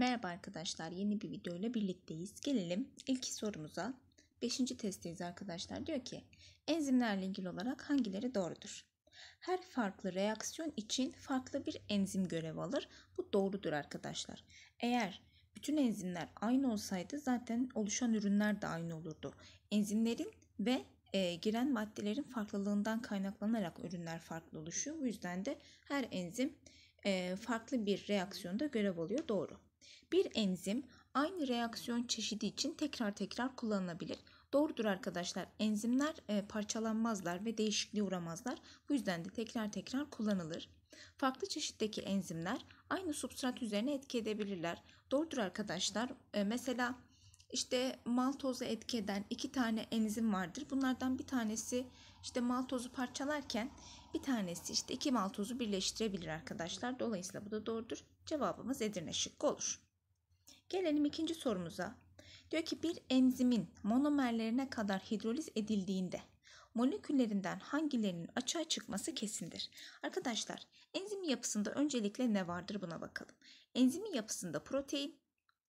Merhaba arkadaşlar yeni bir video ile birlikteyiz. Gelelim ilk sorumuza. Beşinci testteyiz arkadaşlar. Diyor ki enzimlerle ilgili olarak hangileri doğrudur? Her farklı reaksiyon için farklı bir enzim görev alır. Bu doğrudur arkadaşlar. Eğer bütün enzimler aynı olsaydı zaten oluşan ürünler de aynı olurdu. Enzimlerin ve e, giren maddelerin farklılığından kaynaklanarak ürünler farklı oluşuyor. Bu yüzden de her enzim e, farklı bir reaksiyonda görev alıyor. Doğru. Bir enzim aynı reaksiyon çeşidi için tekrar tekrar kullanılabilir. Doğrudur arkadaşlar. Enzimler e, parçalanmazlar ve değişikliğe uğramazlar. Bu yüzden de tekrar tekrar kullanılır. Farklı çeşitteki enzimler aynı substrat üzerine etki edebilirler. Doğrudur arkadaşlar. E, mesela işte maltozu etkeden iki tane enzim vardır. Bunlardan bir tanesi işte maltozu parçalarken bir tanesi işte iki maltozu birleştirebilir arkadaşlar. Dolayısıyla bu da doğrudur. Cevabımız Edirne şıkkı olur. Gelelim ikinci sorumuza. Diyor ki bir enzimin monomerlerine kadar hidroliz edildiğinde moleküllerinden hangilerinin açığa çıkması kesindir. Arkadaşlar enzim yapısında öncelikle ne vardır buna bakalım. Enzimin yapısında protein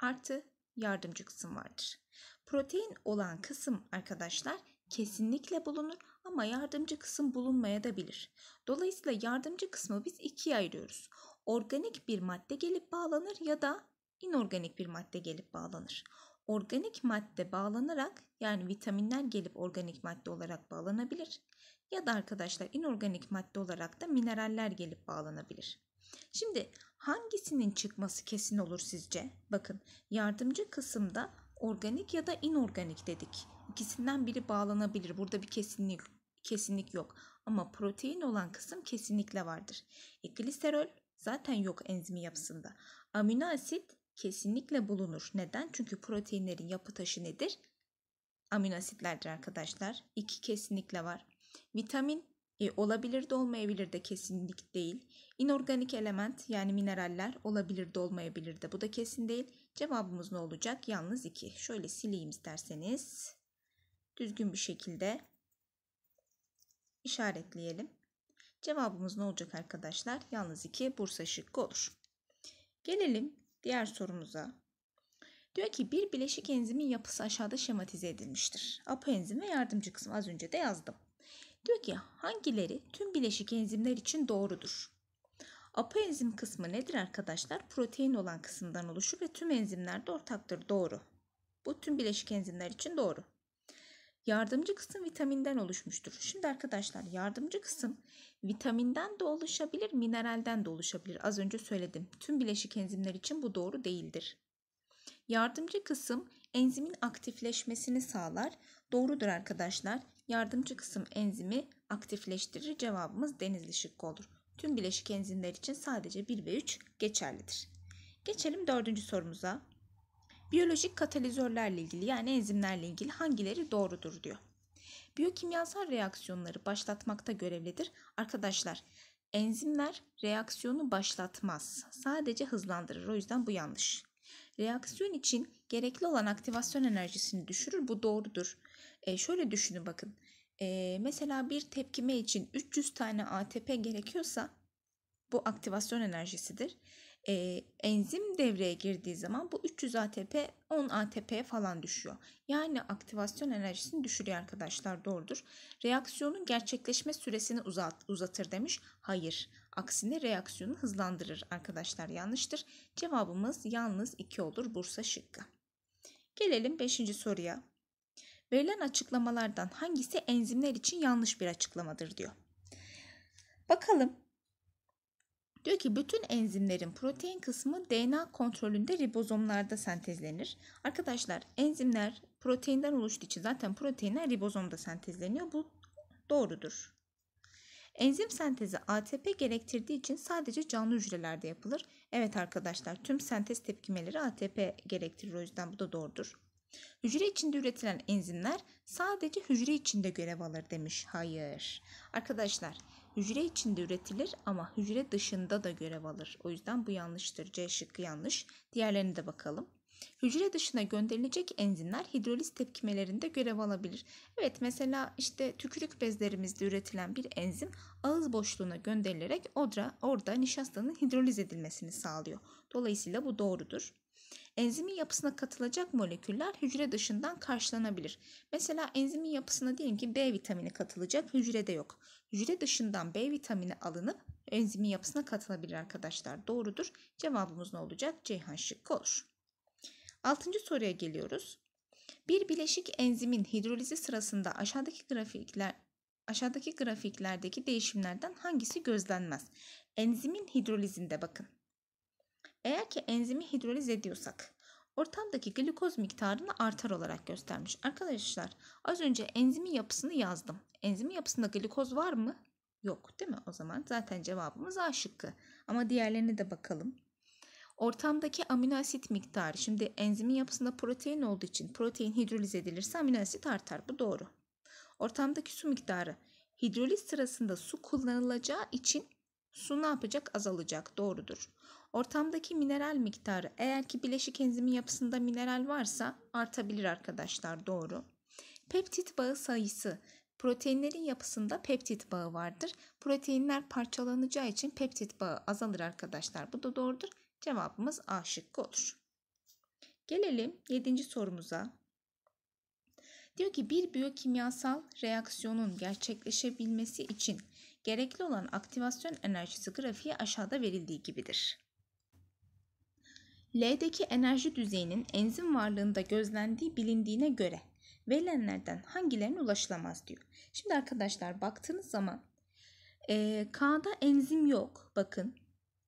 artı yardımcı kısım vardır. Protein olan kısım arkadaşlar kesinlikle bulunur ama yardımcı kısım bulunmaya da bilir. Dolayısıyla yardımcı kısmı biz ikiye ayırıyoruz. Organik bir madde gelip bağlanır ya da inorganik bir madde gelip bağlanır. Organik madde bağlanarak yani vitaminler gelip organik madde olarak bağlanabilir ya da arkadaşlar inorganik madde olarak da mineraller gelip bağlanabilir. Şimdi hangisinin çıkması kesin olur sizce? Bakın yardımcı kısımda organik ya da inorganik dedik. İkisinden biri bağlanabilir. Burada bir kesinlik kesinlik yok. Ama protein olan kısım kesinlikle vardır. E, gliserol zaten yok enzimi yapısında. Amino asit kesinlikle bulunur. Neden? Çünkü proteinlerin yapı taşı nedir? Amino asitlerdir arkadaşlar. İki kesinlikle var. Vitamin e, olabilir de olmayabilir de kesinlik değil. İnorganik element yani mineraller olabilir de olmayabilir de bu da kesin değil. Cevabımız ne olacak? Yalnız 2. Şöyle sileyim isterseniz. Düzgün bir şekilde işaretleyelim. Cevabımız ne olacak arkadaşlar? Yalnız 2 Bursa şıkkı olur. Gelelim diğer sorumuza. Diyor ki bir bileşik enzimin yapısı aşağıda şematize edilmiştir. Apo enzimi yardımcı kısmı az önce de yazdım. Diyor ki hangileri tüm bileşik enzimler için doğrudur? Apoenzim kısmı nedir arkadaşlar? Protein olan kısımdan oluşur ve tüm enzimlerde ortaktır. Doğru. Bu tüm bileşik enzimler için doğru. Yardımcı kısım vitaminden oluşmuştur. Şimdi arkadaşlar yardımcı kısım vitaminden de oluşabilir, mineralden de oluşabilir. Az önce söyledim. Tüm bileşik enzimler için bu doğru değildir. Yardımcı kısım enzimin aktifleşmesini sağlar. Doğrudur arkadaşlar. Yardımcı kısım enzimi aktifleştirir. Cevabımız denizli şıkkı olur. Tüm bileşik enzimler için sadece 1 ve 3 geçerlidir. Geçelim dördüncü sorumuza. Biyolojik katalizörlerle ilgili yani enzimlerle ilgili hangileri doğrudur diyor. Biyokimyasal reaksiyonları başlatmakta görevlidir. Arkadaşlar enzimler reaksiyonu başlatmaz. Sadece hızlandırır. O yüzden bu yanlış. Reaksiyon için gerekli olan aktivasyon enerjisini düşürür. Bu doğrudur. E, şöyle düşünün bakın. E, mesela bir tepkime için 300 tane ATP gerekiyorsa bu aktivasyon enerjisidir e, enzim devreye girdiği zaman bu 300 ATP 10 ATP'ye falan düşüyor. Yani aktivasyon enerjisini düşürüyor arkadaşlar doğrudur. Reaksiyonun gerçekleşme süresini uzat, uzatır demiş. Hayır. Aksine reaksiyonu hızlandırır arkadaşlar yanlıştır. Cevabımız yalnız 2 olur Bursa şıkkı. Gelelim 5. soruya. Verilen açıklamalardan hangisi enzimler için yanlış bir açıklamadır diyor. Bakalım Diyor ki bütün enzimlerin protein kısmı DNA kontrolünde ribozomlarda sentezlenir. Arkadaşlar enzimler proteinden oluştuğu için zaten proteinler ribozomda sentezleniyor. Bu doğrudur. Enzim sentezi ATP gerektirdiği için sadece canlı hücrelerde yapılır. Evet arkadaşlar tüm sentez tepkimeleri ATP gerektirir o yüzden bu da doğrudur. Hücre içinde üretilen enzimler sadece hücre içinde görev alır demiş. Hayır. Arkadaşlar Hücre içinde üretilir ama hücre dışında da görev alır. O yüzden bu yanlıştır. C şıkkı yanlış. Diğerlerine de bakalım. Hücre dışına gönderilecek enzimler hidroliz tepkimelerinde görev alabilir. Evet mesela işte tükürük bezlerimizde üretilen bir enzim ağız boşluğuna gönderilerek odra, orada nişastanın hidroliz edilmesini sağlıyor. Dolayısıyla bu doğrudur enzimin yapısına katılacak moleküller hücre dışından karşılanabilir. Mesela enzimin yapısına diyelim ki B vitamini katılacak hücrede yok. Hücre dışından B vitamini alınıp enzimin yapısına katılabilir arkadaşlar. Doğrudur. Cevabımız ne olacak? Ceyhan şıkkı olur. Altıncı soruya geliyoruz. Bir bileşik enzimin hidrolizi sırasında aşağıdaki grafikler aşağıdaki grafiklerdeki değişimlerden hangisi gözlenmez? Enzimin hidrolizinde bakın. Eğer ki enzimi hidroliz ediyorsak ortamdaki glikoz miktarını artar olarak göstermiş. Arkadaşlar az önce enzimin yapısını yazdım. Enzimin yapısında glikoz var mı? Yok değil mi? O zaman zaten cevabımız A şıkkı. Ama diğerlerine de bakalım. Ortamdaki amino asit miktarı. Şimdi enzimin yapısında protein olduğu için protein hidroliz edilirse amino asit artar. Bu doğru. Ortamdaki su miktarı. Hidroliz sırasında su kullanılacağı için su ne yapacak? Azalacak. Doğrudur. Ortamdaki mineral miktarı eğer ki bileşik enzimin yapısında mineral varsa artabilir arkadaşlar doğru. Peptit bağı sayısı Proteinlerin yapısında peptit bağı vardır. Proteinler parçalanacağı için peptit bağı azalır arkadaşlar. Bu da doğrudur. Cevabımız A şıkkı olur. Gelelim 7. sorumuza. Diyor ki bir biyokimyasal reaksiyonun gerçekleşebilmesi için gerekli olan aktivasyon enerjisi grafiği aşağıda verildiği gibidir. L'deki enerji düzeyinin enzim varlığında gözlendiği bilindiğine göre verilenlerden hangilerine ulaşılamaz diyor. Şimdi arkadaşlar baktığınız zaman e, K'da enzim yok. Bakın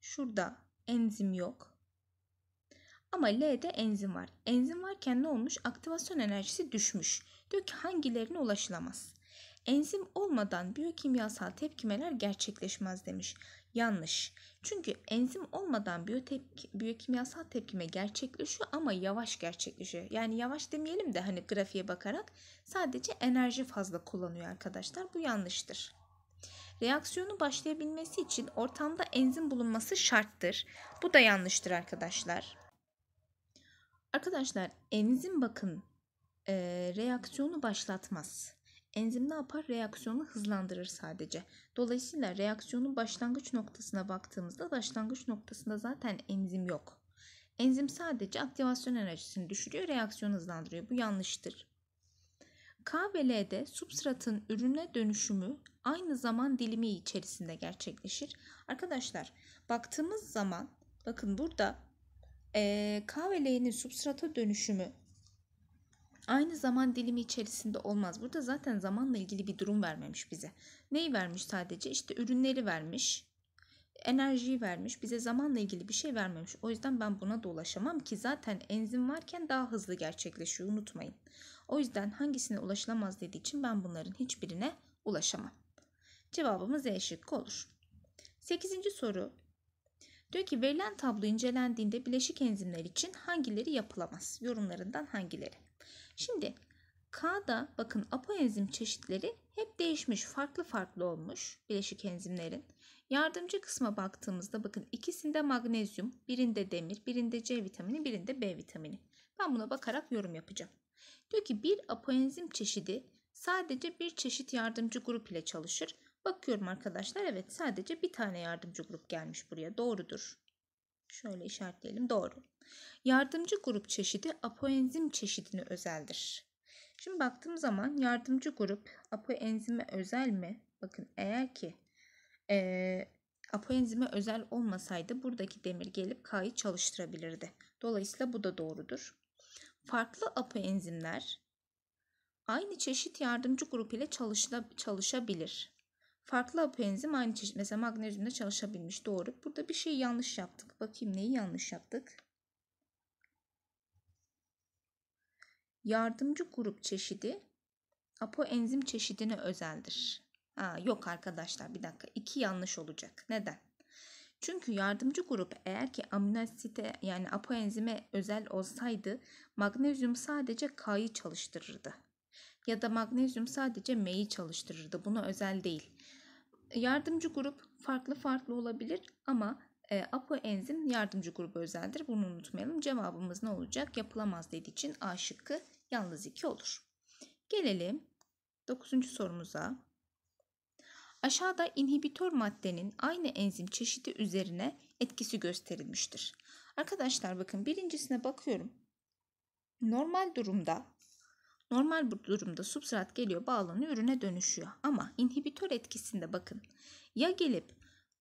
şurada enzim yok. Ama L'de enzim var. Enzim varken ne olmuş? Aktivasyon enerjisi düşmüş. Diyor ki hangilerine ulaşılamaz. Enzim olmadan biyokimyasal tepkimeler gerçekleşmez demiş. Yanlış. Çünkü enzim olmadan biyotepki, biyokimyasal tepkime gerçekleşiyor ama yavaş gerçekleşiyor. Yani yavaş demeyelim de hani grafiğe bakarak sadece enerji fazla kullanıyor arkadaşlar. Bu yanlıştır. Reaksiyonu başlayabilmesi için ortamda enzim bulunması şarttır. Bu da yanlıştır arkadaşlar. Arkadaşlar enzim bakın e, reaksiyonu başlatmaz. Enzim ne yapar? Reaksiyonu hızlandırır sadece. Dolayısıyla reaksiyonun başlangıç noktasına baktığımızda başlangıç noktasında zaten enzim yok. Enzim sadece aktivasyon enerjisini düşürüyor, reaksiyonu hızlandırıyor. Bu yanlıştır. K ve L'de substratın ürüne dönüşümü aynı zaman dilimi içerisinde gerçekleşir. Arkadaşlar baktığımız zaman bakın burada e, K ve L'nin substrata dönüşümü aynı zaman dilimi içerisinde olmaz. Burada zaten zamanla ilgili bir durum vermemiş bize. Neyi vermiş sadece? İşte ürünleri vermiş, enerjiyi vermiş, bize zamanla ilgili bir şey vermemiş. O yüzden ben buna da ulaşamam ki zaten enzim varken daha hızlı gerçekleşiyor unutmayın. O yüzden hangisine ulaşılamaz dediği için ben bunların hiçbirine ulaşamam. Cevabımız E şıkkı olur. 8. soru Diyor ki verilen tablo incelendiğinde bileşik enzimler için hangileri yapılamaz? Yorumlarından hangileri? Şimdi K'da bakın apoenzim çeşitleri hep değişmiş. Farklı farklı olmuş bileşik enzimlerin. Yardımcı kısma baktığımızda bakın ikisinde magnezyum, birinde demir, birinde C vitamini, birinde B vitamini. Ben buna bakarak yorum yapacağım. Diyor ki bir apoenzim çeşidi sadece bir çeşit yardımcı grup ile çalışır. Bakıyorum arkadaşlar evet sadece bir tane yardımcı grup gelmiş buraya doğrudur. Şöyle işaretleyelim. Doğru. Yardımcı grup çeşidi apoenzim çeşidine özeldir. Şimdi baktığım zaman yardımcı grup apoenzime özel mi? Bakın eğer ki e, apoenzime özel olmasaydı buradaki demir gelip K'yı çalıştırabilirdi. Dolayısıyla bu da doğrudur. Farklı apoenzimler aynı çeşit yardımcı grup ile çalışabilir. Farklı apenzim aynı çeşit. Mesela magnezyumda çalışabilmiş. Doğru. Burada bir şey yanlış yaptık. Bakayım neyi yanlış yaptık. Yardımcı grup çeşidi apoenzim çeşidine özeldir. Ha, yok arkadaşlar bir dakika. iki yanlış olacak. Neden? Çünkü yardımcı grup eğer ki aminosite yani apoenzime özel olsaydı magnezyum sadece K'yı çalıştırırdı. Ya da magnezyum sadece M'yi çalıştırırdı. Buna özel değil. Yardımcı grup farklı farklı olabilir ama e, apoenzim yardımcı grubu özeldir. Bunu unutmayalım. Cevabımız ne olacak? Yapılamaz dediği için A şıkkı yalnız 2 olur. Gelelim 9. sorumuza. Aşağıda inhibitör maddenin aynı enzim çeşidi üzerine etkisi gösterilmiştir. Arkadaşlar bakın birincisine bakıyorum. Normal durumda Normal bu durumda substrat geliyor bağlanıyor ürüne dönüşüyor. Ama inhibitör etkisinde bakın ya gelip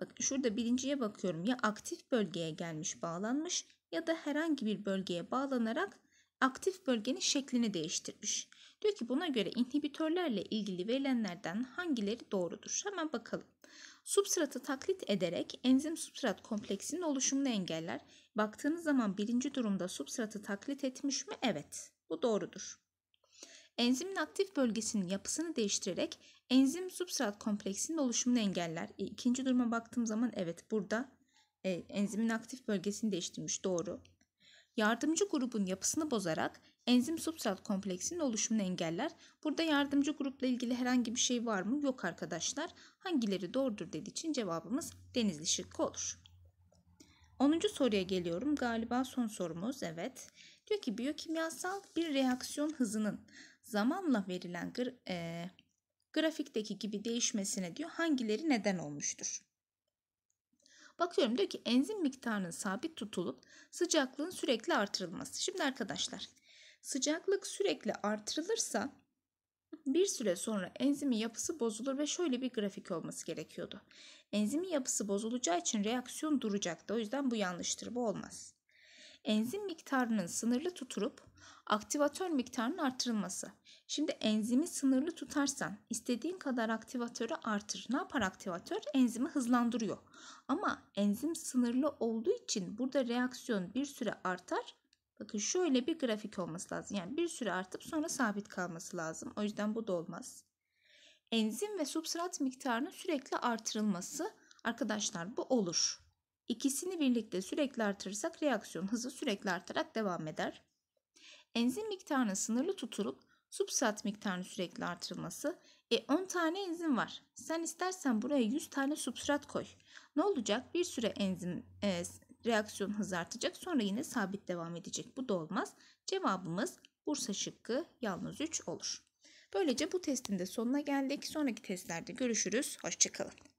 bakın şurada birinciye bakıyorum ya aktif bölgeye gelmiş bağlanmış ya da herhangi bir bölgeye bağlanarak aktif bölgenin şeklini değiştirmiş. Diyor ki buna göre inhibitörlerle ilgili verilenlerden hangileri doğrudur? Hemen bakalım. Substratı taklit ederek enzim substrat kompleksinin oluşumunu engeller. Baktığınız zaman birinci durumda substratı taklit etmiş mi? Evet. Bu doğrudur. Enzimin aktif bölgesinin yapısını değiştirerek enzim substrat kompleksinin oluşumunu engeller. E, ikinci duruma baktığım zaman evet burada e, enzimin aktif bölgesini değiştirmiş doğru. Yardımcı grubun yapısını bozarak enzim substrat kompleksinin oluşumunu engeller. Burada yardımcı grupla ilgili herhangi bir şey var mı? Yok arkadaşlar. Hangileri doğrudur dediği için cevabımız denizli şıkkı olur. 10. soruya geliyorum. Galiba son sorumuz. Evet. Diyor ki biyokimyasal bir reaksiyon hızının zamanla verilen gr e, grafikteki gibi değişmesine diyor hangileri neden olmuştur? Bakıyorum diyor ki enzim miktarının sabit tutulup sıcaklığın sürekli artırılması. Şimdi arkadaşlar sıcaklık sürekli artırılırsa bir süre sonra enzimin yapısı bozulur ve şöyle bir grafik olması gerekiyordu. Enzimin yapısı bozulacağı için reaksiyon duracaktı. O yüzden bu yanlıştır, bu olmaz enzim miktarının sınırlı tutulup aktivatör miktarının artırılması. Şimdi enzimi sınırlı tutarsan istediğin kadar aktivatörü artır. Ne yapar aktivatör? Enzimi hızlandırıyor. Ama enzim sınırlı olduğu için burada reaksiyon bir süre artar. Bakın şöyle bir grafik olması lazım. Yani bir süre artıp sonra sabit kalması lazım. O yüzden bu da olmaz. Enzim ve substrat miktarının sürekli artırılması arkadaşlar bu olur. İkisini birlikte sürekli artırırsak reaksiyon hızı sürekli artarak devam eder. Enzim miktarını sınırlı tutulup substrat miktarını sürekli artırılması. E 10 tane enzim var. Sen istersen buraya 100 tane substrat koy. Ne olacak? Bir süre enzim e, reaksiyon hızı artacak. Sonra yine sabit devam edecek. Bu da olmaz. Cevabımız Bursa şıkkı yalnız 3 olur. Böylece bu testin de sonuna geldik. Sonraki testlerde görüşürüz. Hoşçakalın.